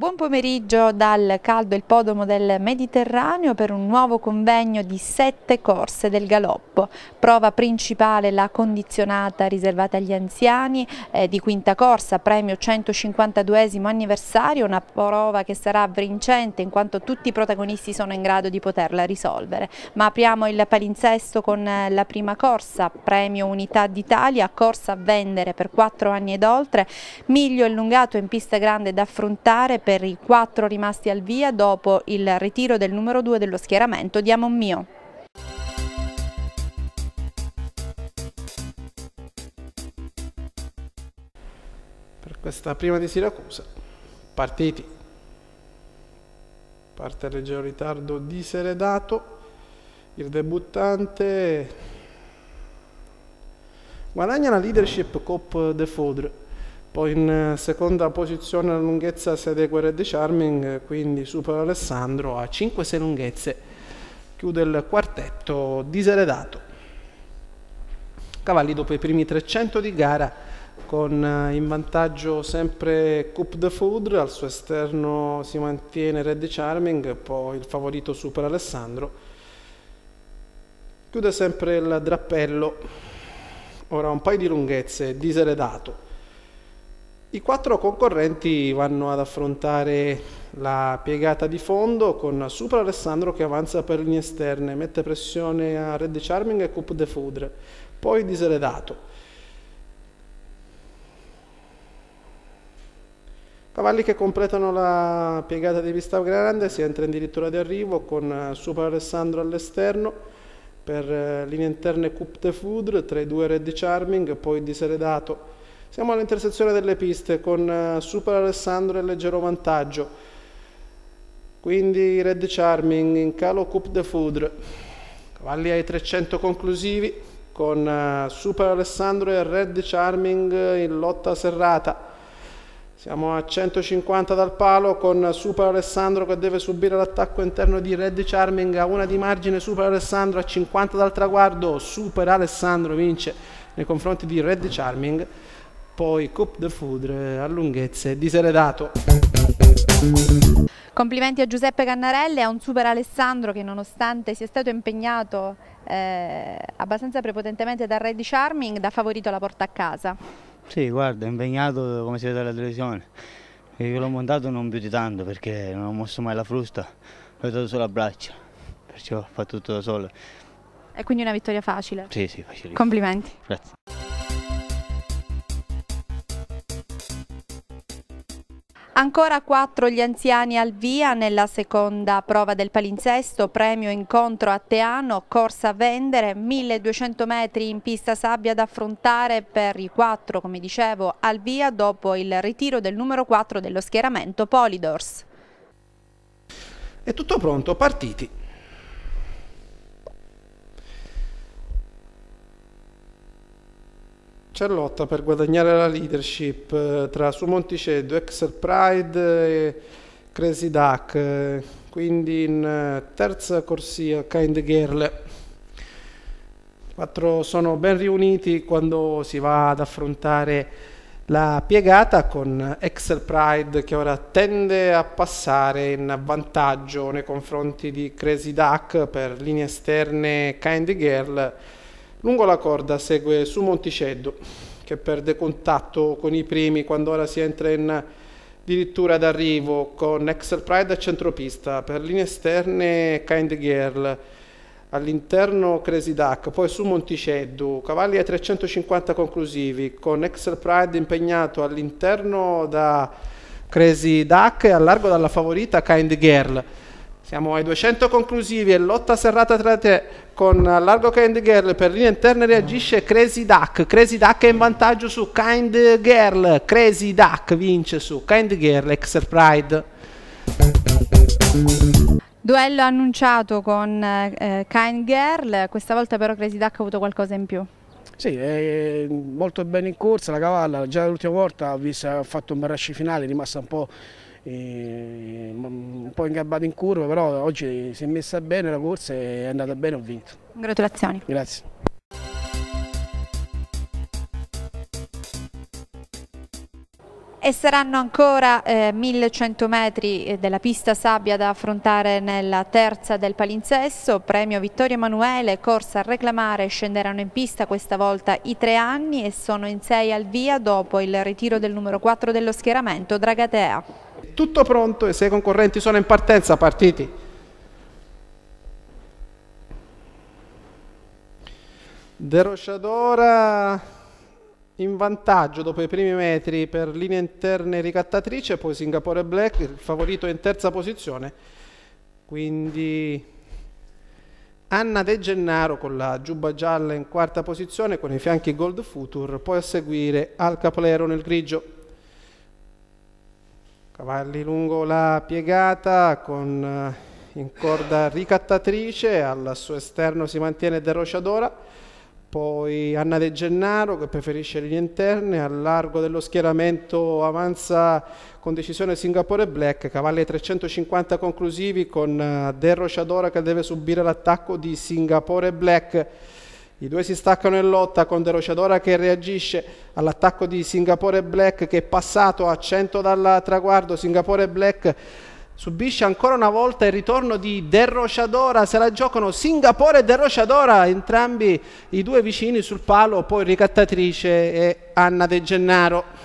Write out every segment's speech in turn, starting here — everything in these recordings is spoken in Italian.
Buon pomeriggio dal caldo il podomo del Mediterraneo per un nuovo convegno di sette corse del galoppo. Prova principale la condizionata riservata agli anziani eh, di quinta corsa, premio 152 anniversario, una prova che sarà vincente in quanto tutti i protagonisti sono in grado di poterla risolvere. Ma apriamo il palinsesto con eh, la prima corsa, premio Unità d'Italia, corsa a vendere per quattro anni ed oltre, miglio allungato in pista grande da affrontare per i quattro rimasti al via dopo il ritiro del numero 2 dello schieramento di Amon Mio. Per questa prima di Siracusa, partiti. Parte leggero ritardo di Seredato, il debuttante guadagna la leadership Cop de Fodre. Poi in eh, seconda posizione la lunghezza Sedeguer e De Charming, eh, quindi supera Alessandro a 5-6 lunghezze. Chiude il quartetto diseredato. Cavalli dopo i primi 300 di gara con eh, in vantaggio sempre Coupe de Foudre, al suo esterno si mantiene Red Charming, poi il favorito supera Alessandro. Chiude sempre il drappello, ora un paio di lunghezze, diseredato. I quattro concorrenti vanno ad affrontare la piegata di fondo con Supra Alessandro che avanza per linee esterne, mette pressione a Red Charming e Coupe de Foudre, poi Diseredato. Cavalli che completano la piegata di Vista Grande, si entra in dirittura di arrivo con Supra Alessandro all'esterno, per linee interne Coupe de Foudre, tra i due Red Charming, poi Diseredato siamo all'intersezione delle piste con eh, Super Alessandro e leggero vantaggio. Quindi Red Charming in calo Coupe de Foudre. Cavalli ai 300 conclusivi con eh, Super Alessandro e Red Charming in lotta serrata. Siamo a 150 dal palo con Super Alessandro che deve subire l'attacco interno di Red Charming a una di margine Super Alessandro a 50 dal traguardo. Super Alessandro vince nei confronti di Red Charming poi Coupe de Foudre a lunghezze diseredato. Complimenti a Giuseppe Cannarelli, a un super Alessandro che nonostante sia stato impegnato eh, abbastanza prepotentemente dal Re di Charming, da favorito la porta a casa. Sì, guarda, impegnato come si vede dalla televisione. Io l'ho montato non più di tanto perché non ho mosso mai la frusta, l'ho dato solo a braccia, perciò ho fatto tutto da solo. E quindi una vittoria facile? Sì, sì, facilissimo. Complimenti. Grazie. Ancora quattro gli anziani al via nella seconda prova del palinsesto, premio incontro a Teano, corsa a vendere, 1200 metri in pista sabbia da affrontare per i quattro, come dicevo, al via dopo il ritiro del numero 4 dello schieramento Polidors. È tutto pronto, partiti. Carlotta per guadagnare la leadership eh, tra su Monticello, Excel Pride e Crazy Duck, eh, quindi in eh, terza corsia Kind Girl. Quattro sono ben riuniti quando si va ad affrontare la piegata con Excel Pride che ora tende a passare in vantaggio nei confronti di Crazy Duck per linee esterne Kind Girl Lungo la corda segue su Monticeddo, che perde contatto con i primi quando ora si entra in addirittura d'arrivo con Excel Pride a centropista, per linee esterne Kind Girl, all'interno Crazy Duck, poi su Monticeddu, cavalli a 350 conclusivi, con Excel Pride impegnato all'interno da Crazy Duck e al largo dalla favorita Kind Girl. Siamo ai 200 conclusivi e lotta serrata tra te con largo Kind Girl per linea interna reagisce Crazy Duck. Crazy Duck è in vantaggio su Kind Girl. Crazy Duck vince su Kind Girl Exer Pride. Duello annunciato con eh, eh, Kind Girl, questa volta però Crazy Duck ha avuto qualcosa in più. Sì, è molto bene in corsa la cavalla, già l'ultima volta ha fatto un bel rasci finale, è rimasta un po' Mm, un po' ingabbato in curva, però oggi si è messa bene la corsa e è andata bene, ho vinto. Congratulazioni. Grazie. E saranno ancora eh, 1100 metri eh, della pista sabbia da affrontare nella terza del palinsesto, premio Vittorio Emanuele, corsa a reclamare, scenderanno in pista questa volta i tre anni e sono in sei al via dopo il ritiro del numero 4 dello schieramento Dragatea tutto pronto e se i concorrenti sono in partenza, partiti. Derosciadora in vantaggio dopo i primi metri per linee interne ricattatrice, poi Singapore Black, il favorito in terza posizione. Quindi Anna De Gennaro con la giubba gialla in quarta posizione con i fianchi Gold Future, poi a seguire Al Caplero nel grigio Cavalli lungo la piegata con eh, in corda ricattatrice, al suo esterno si mantiene De Rociadora, poi Anna De Gennaro che preferisce linee interne, al largo dello schieramento avanza con decisione Singapore Black, cavalli 350 conclusivi con eh, De Rociadora che deve subire l'attacco di Singapore Black. I due si staccano in lotta con De Rociadora che reagisce all'attacco di Singapore Black che è passato a 100 dal traguardo. Singapore Black subisce ancora una volta il ritorno di De Rociadora, se la giocano Singapore e De Rociadora, entrambi i due vicini sul palo, poi ricattatrice e Anna De Gennaro.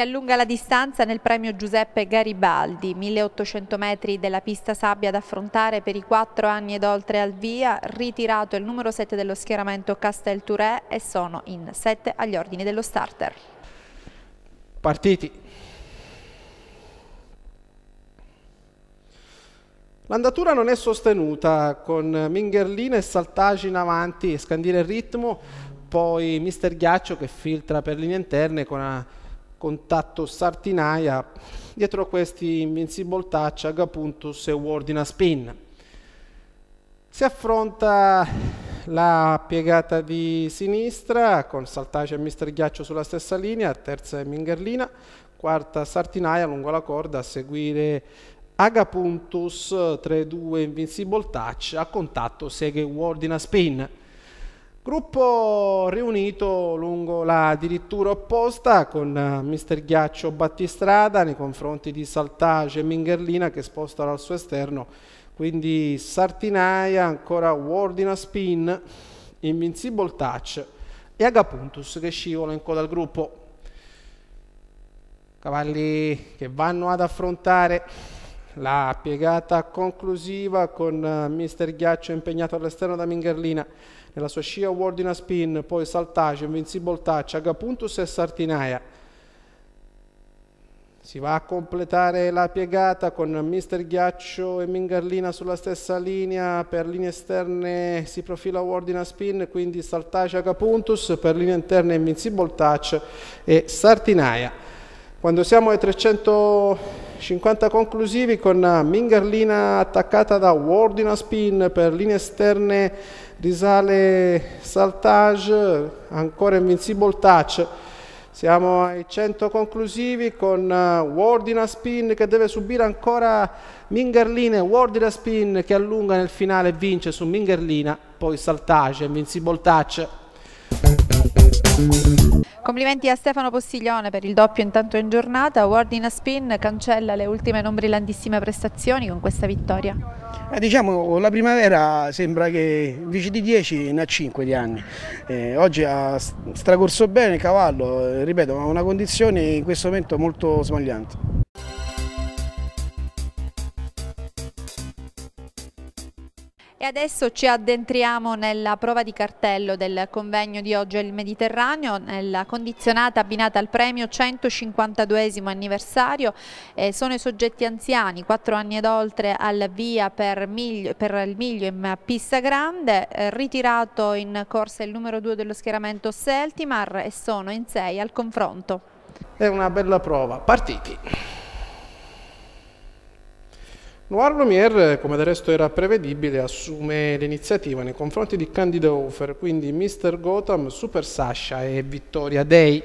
Si allunga la distanza nel premio Giuseppe Garibaldi, 1800 metri della pista sabbia da affrontare per i quattro anni ed oltre al via, ritirato il numero 7 dello schieramento Castel Castelturè e sono in 7 agli ordini dello starter. Partiti. L'andatura non è sostenuta con Mingerlina e saltaggi in avanti, scandire il ritmo, poi Mister Ghiaccio che filtra per linee interne con una contatto Sartinaia, dietro questi Invincible Touch, Agapuntus e Wardina Spin. Si affronta la piegata di sinistra con Saltace e Mister Ghiaccio sulla stessa linea, terza è Mingerlina, quarta Sartinaia lungo la corda a seguire Agapuntus 3-2 Invincible Touch, a contatto e Wardina Spin. Gruppo riunito lungo la dirittura opposta con eh, Mister Ghiaccio Battistrada nei confronti di Saltage e Mingerlina che spostano al suo esterno. Quindi Sartinaia, ancora Wardina Spin, Invincible Touch e Agapuntus che scivola in coda al gruppo. Cavalli che vanno ad affrontare la piegata conclusiva con eh, Mister Ghiaccio impegnato all'esterno da Mingerlina nella sua scia in a Spin, poi Saltace, Invincible Touch, Agapuntus e Sartinaia. Si va a completare la piegata con Mister Ghiaccio e Mingarlina sulla stessa linea, per linee esterne si profila in a Spin, quindi Saltace Agapuntus, per linee interne Invincible Touch e Sartinaia. Quando siamo ai 350 conclusivi con Mingarlina attaccata da in a Spin per linee esterne risale saltage, ancora invincible touch. Siamo ai 100 conclusivi con eh, Ward in a spin che deve subire ancora Mingerline. Ward in a spin che allunga nel finale e vince su Mingerlina. Poi saltage, invincible touch. Complimenti a Stefano Postiglione per il doppio intanto in giornata. Ward in a spin cancella le ultime non brillantissime prestazioni con questa vittoria. Eh, diciamo la primavera sembra che invece di 10 ne ha 5 di anni. Eh, oggi ha stracorso bene il cavallo, eh, ripeto, ha una condizione in questo momento molto smagliante. E adesso ci addentriamo nella prova di cartello del convegno di oggi al Mediterraneo, nella condizionata abbinata al premio 152 anniversario. Eh, sono i soggetti anziani, 4 anni ed oltre, al via per, miglio, per il miglio in pista grande, eh, ritirato in corsa il numero 2 dello schieramento Seltimar e sono in 6 al confronto. È una bella prova, partiti! Noir Lumière, come del resto era prevedibile, assume l'iniziativa nei confronti di Candida Hofer, quindi Mr. Gotham, Super Sasha e Vittoria Day.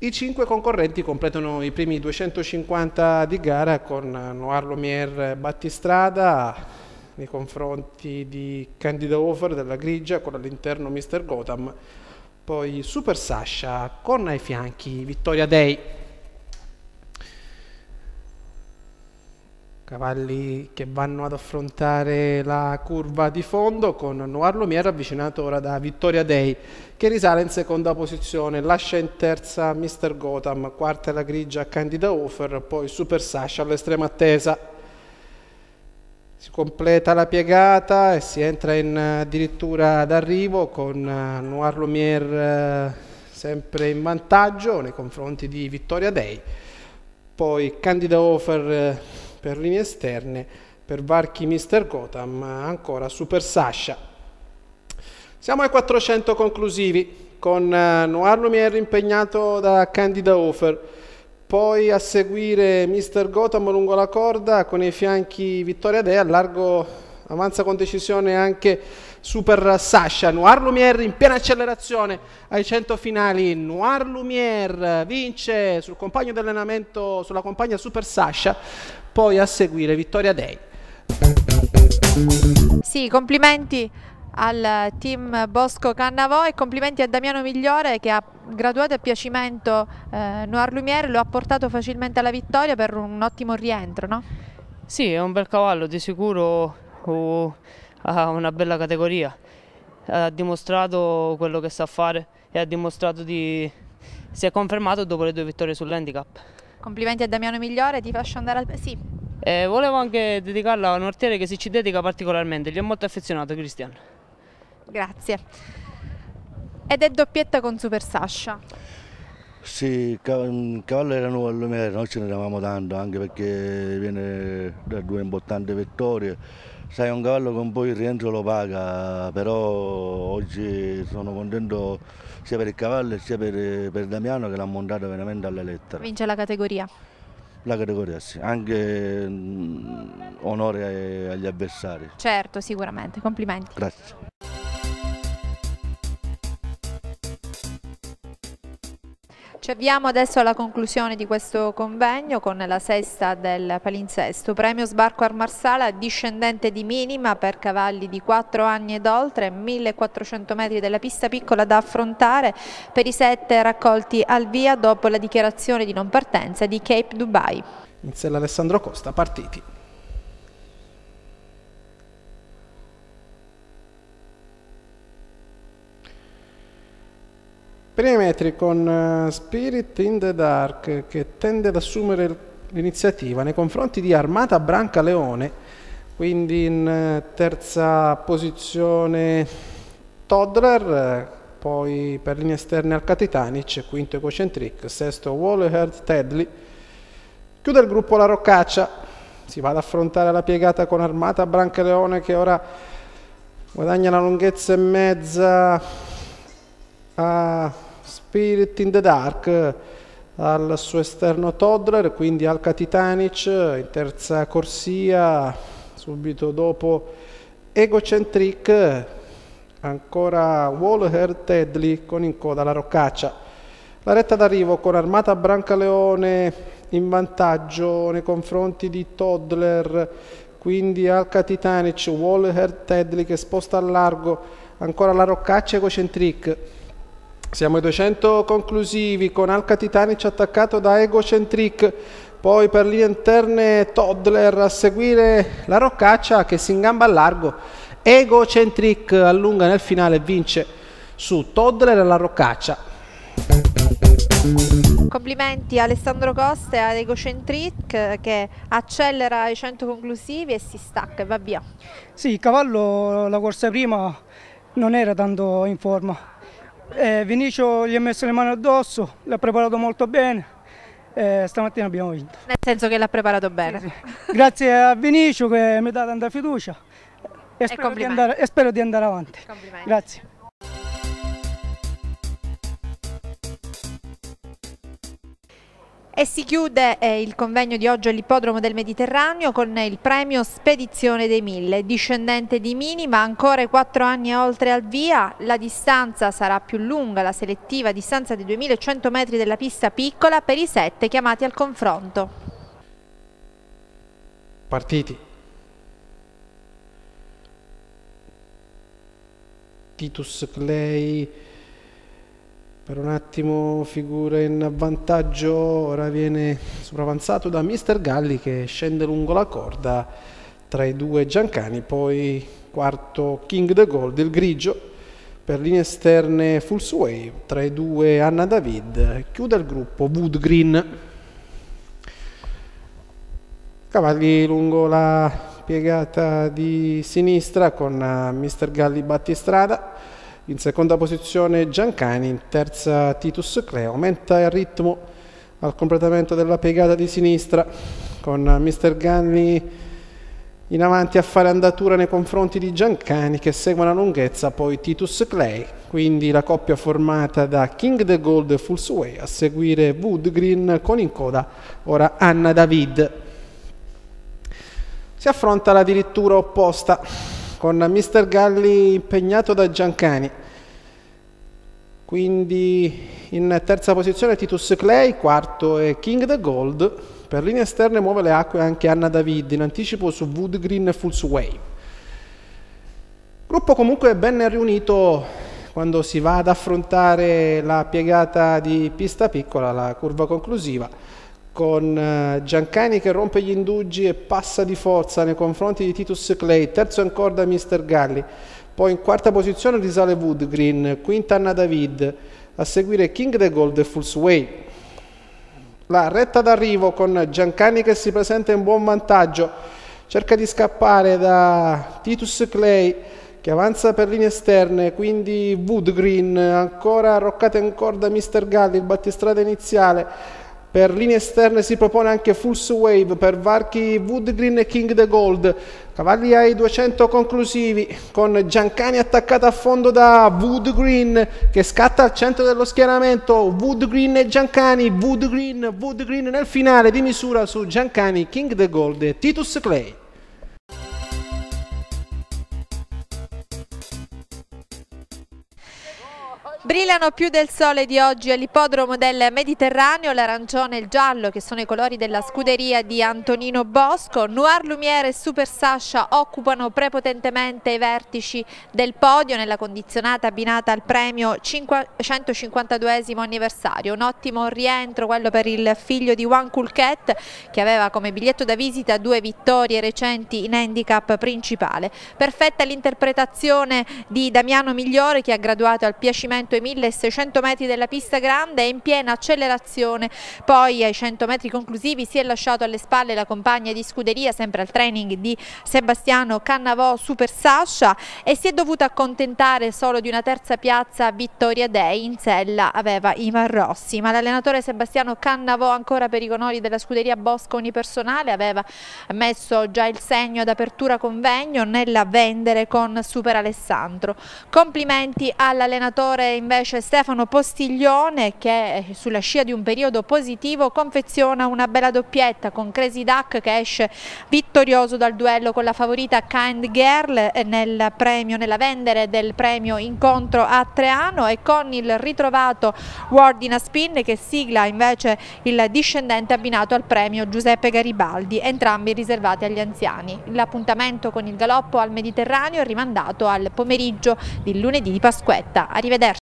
I cinque concorrenti completano i primi 250 di gara con Noir Lumière Battistrada nei confronti di Candida Hofer della Grigia con all'interno Mr. Gotham, poi Super Sasha con ai fianchi Vittoria Day. cavalli che vanno ad affrontare la curva di fondo con Noir Lumiere avvicinato ora da Vittoria Day che risale in seconda posizione, lascia in terza Mr. Gotham, quarta la grigia Candida Hofer, poi Super Sasha all'estrema attesa. Si completa la piegata e si entra in addirittura d'arrivo con eh, Noir Lumiere eh, sempre in vantaggio nei confronti di Vittoria Day. Poi Candida Hofer eh, per linee esterne per varchi Mr. Gotham, ancora Super Sasha. Siamo ai 400 conclusivi con eh, Noir Lumier impegnato da Candida Hofer, poi a seguire Mr. Gotham lungo la corda con i fianchi Vittoria Dea, largo avanza con decisione anche Super Sasha, Noir Lumier in piena accelerazione ai 100 finali, Noir Lumier vince sul compagno di allenamento, sulla compagna Super Sasha poi a seguire Vittoria Day. Sì, complimenti al team Bosco Cannavò e complimenti a Damiano Migliore che ha graduato a piacimento eh, Noir Lumiere, lo ha portato facilmente alla vittoria per un ottimo rientro, no? Sì, è un bel cavallo, di sicuro uh, ha una bella categoria, ha dimostrato quello che sa fare e ha dimostrato di... si è confermato dopo le due vittorie sull'handicap. Complimenti a Damiano Migliore, ti faccio andare al... Sì. Eh, volevo anche dedicarla a un artiere che si ci dedica particolarmente, gli è molto affezionato Cristian. Grazie. Ed è doppietta con Super Sasha. Sì, cavallo era nuovo all'Omera, noi ce ne eravamo tanto anche perché viene da due importanti vittorie sai un cavallo che un po' il rientro lo paga, però oggi sono contento sia per il cavallo sia per, per Damiano che l'ha montato veramente alle lettere. Vince la categoria? La categoria sì, anche mm, onore agli avversari. Certo, sicuramente, complimenti. Grazie. Ci avviamo adesso alla conclusione di questo convegno con la sesta del palinsesto. Premio sbarco Armarsala discendente di minima per cavalli di 4 anni ed oltre, 1400 metri della pista piccola da affrontare per i sette raccolti al via dopo la dichiarazione di non partenza di Cape Dubai. In sella Alessandro Costa, partiti. Primi metri con eh, Spirit in the Dark che tende ad assumere l'iniziativa nei confronti di Armata Branca Leone, quindi in eh, terza posizione Toddler, poi per linee esterne Alcatitanic, Katitanic, quinto Ecocentric, sesto Wallerhead Tedley. Chiude il gruppo la Roccaccia, si va ad affrontare la piegata con Armata Branca Leone che ora guadagna la lunghezza e mezza a Spirit in the Dark al suo esterno Toddler, quindi Alka Titanic, in terza corsia, subito dopo Egocentric, ancora Waller Tedley con in coda la Roccaccia. La retta d'arrivo con Armata Brancaleone in vantaggio nei confronti di Toddler, quindi Alka Titanic, Waller Tedley che sposta al largo, ancora la Roccaccia Egocentric. Siamo ai 200 conclusivi con Alca Titanic attaccato da Egocentric, poi per linee interne Toddler a seguire la Roccaccia che si ingamba a largo. Egocentric allunga nel finale e vince su Toddler e la Roccaccia. Complimenti a Alessandro Costa e ad Egocentric che accelera i 100 conclusivi e si stacca e va via. Sì, il cavallo la corsa prima non era tanto in forma eh, Vinicio gli ha messo le mani addosso, l'ha preparato molto bene. Eh, stamattina abbiamo vinto. Nel senso che l'ha preparato bene. Sì, sì. Grazie a Vinicio che mi ha dato tanta fiducia e, e, di andare, e spero, di andare, avanti. Grazie. E si chiude eh, il convegno di oggi all'Ippodromo del Mediterraneo con il premio Spedizione dei Mille, discendente di Mini ma ancora quattro anni oltre al via, la distanza sarà più lunga, la selettiva distanza di 2100 metri della pista piccola per i sette chiamati al confronto. Partiti. Titus Clay per un attimo figura in vantaggio, ora viene sopravanzato da Mister Galli che scende lungo la corda tra i due Giancani, poi quarto King the Gold, il grigio per linee esterne Fulsway, tra i due Anna David, chiude il gruppo Wood Green. Cavalli lungo la piegata di sinistra con Mr. Galli battistrada in seconda posizione Giancani, in terza Titus Clay, aumenta il ritmo al completamento della piegata di sinistra con Mr. Ganni in avanti a fare andatura nei confronti di Giancani che segue la lunghezza poi Titus Clay, quindi la coppia formata da King the Gold e Fulsway a seguire Wood Green con in coda ora Anna David. Si affronta la dirittura opposta con Mr. Galli impegnato da Giancani. Quindi in terza posizione Titus Clay, quarto è King the Gold. Per linee esterne muove le acque anche Anna David, in anticipo su Wood Green e Fulls Wave. Gruppo comunque ben riunito quando si va ad affrontare la piegata di pista piccola, la curva conclusiva con eh, Giancani che rompe gli indugi e passa di forza nei confronti di Titus Clay, terzo ancora da Mr. Galli, poi in quarta posizione risale Wood Green, quinta Anna David, a seguire King the Gold e Fulls Way. La retta d'arrivo con Giancani che si presenta in buon vantaggio, cerca di scappare da Titus Clay che avanza per linee esterne, quindi Wood ancora roccata in corda Mr. Galli, il battistrada iniziale per linee esterne si propone anche Fulls Wave per varchi Woodgreen e King the Gold. Cavalli ai 200 conclusivi con Giancani attaccato a fondo da Woodgreen che scatta al centro dello schieramento. Woodgreen e Giancani, Woodgreen, Woodgreen nel finale di misura su Giancani, King the Gold e Titus Clay. Brillano più del sole di oggi all'ippodromo del Mediterraneo l'arancione e il giallo che sono i colori della scuderia di Antonino Bosco, Noir Lumiere e Super Sasha occupano prepotentemente i vertici del podio nella condizionata abbinata al premio 152 anniversario, un ottimo rientro quello per il figlio di Juan Kulket che aveva come biglietto da visita due vittorie recenti in handicap principale, perfetta l'interpretazione di Damiano Migliore che ha graduato al piacimento ai 1600 metri della pista grande è in piena accelerazione, poi ai 100 metri conclusivi si è lasciato alle spalle la compagna di scuderia sempre al training di Sebastiano Cannavò Super Sascia e si è dovuta accontentare solo di una terza piazza Vittoria Day in sella aveva Ivan Rossi, ma l'allenatore Sebastiano Cannavò ancora per i conori della scuderia Bosco Unipersonale aveva messo già il segno d'apertura convegno nella vendere con Super Alessandro. Complimenti all'allenatore invece Stefano Postiglione che sulla scia di un periodo positivo confeziona una bella doppietta con Crazy Duck che esce vittorioso dal duello con la favorita Kind Girl eh, nel premio, nella vendere del premio incontro a Treano e con il ritrovato Ward in a Spin che sigla invece il discendente abbinato al premio Giuseppe Garibaldi, entrambi riservati agli anziani. L'appuntamento con il galoppo al Mediterraneo è rimandato al pomeriggio di lunedì di Pasquetta. Arrivederci.